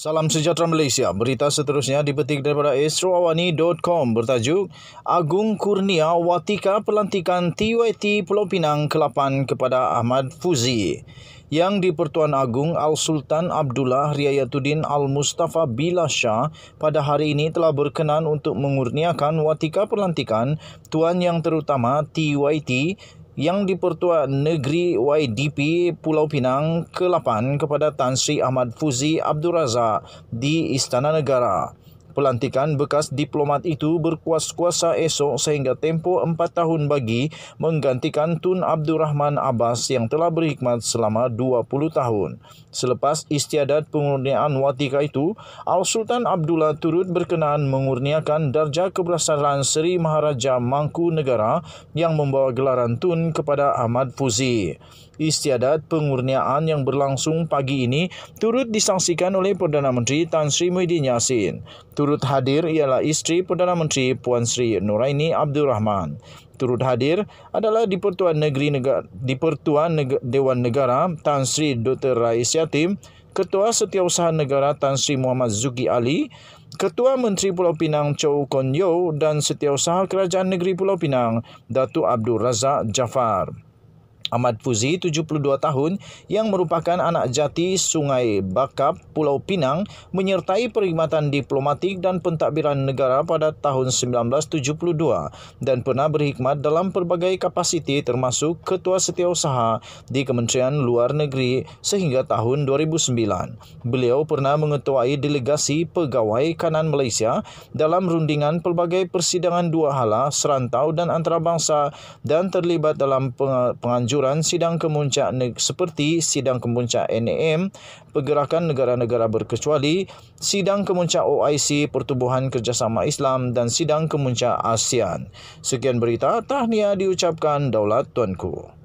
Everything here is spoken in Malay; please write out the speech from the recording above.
Salam sejahtera Malaysia. Berita seterusnya dipetik daripada astroawani.com bertajuk Agung Kurnia Watika pelantikan TYT Pulau Pinang ke-8 kepada Ahmad Fuzi. Yang di-Pertuan Agung Al-Sultan Abdullah Riayatuddin Al-Mustafa Shah pada hari ini telah berkenan untuk mengurniakan watika pelantikan Tuan Yang Terutama TYT yang dipertua negeri YDP Pulau Pinang ke-8 kepada Tan Sri Ahmad Fuzi Abdul Razak di Istana Negara. Pelantikan bekas diplomat itu berkuas-kuasa esok sehingga tempo empat tahun bagi menggantikan Tun Abdul Rahman Abbas yang telah berkhidmat selama 20 tahun. Selepas istiadat pengurniaan watika itu, Al-Sultan Abdullah turut berkenaan mengurniakan darjah kebesaran Seri Maharaja Mangku Negara yang membawa gelaran Tun kepada Ahmad Fuzi. Istiadat pengurniaan yang berlangsung pagi ini turut disangsikan oleh Perdana Menteri Tan Sri Muhyiddin Yassin. Turut Turut hadir ialah isteri Perdana Menteri Puan Sri Nuraini Abdul Rahman. Turut hadir adalah di Pertuan Negeri Negara, di Pertuan Neg- Dewan Negara Tan Sri Dr. Rais Yatim, Ketua Setiausaha Negara Tan Sri Muhammad Zuki Ali, Ketua Menteri Pulau Pinang Chow Kon Yeo dan Setiausaha Kerajaan Negeri Pulau Pinang Datuk Abdul Razak Jafar. Ahmad Fuzi, 72 tahun, yang merupakan anak jati Sungai Bakap, Pulau Pinang, menyertai perkhidmatan diplomatik dan pentadbiran negara pada tahun 1972 dan pernah berkhidmat dalam pelbagai kapasiti termasuk Ketua Setiausaha di Kementerian Luar Negeri sehingga tahun 2009. Beliau pernah mengetuai delegasi pegawai kanan Malaysia dalam rundingan pelbagai persidangan dua hala serantau dan antarabangsa dan terlibat dalam penganjuran kehancuran sidang kemuncak seperti sidang kemuncak NAM, pergerakan negara-negara berkecuali, sidang kemuncak OIC, pertubuhan kerjasama Islam dan sidang kemuncak ASEAN. Sekian berita, tahniah diucapkan Daulat Tuanku.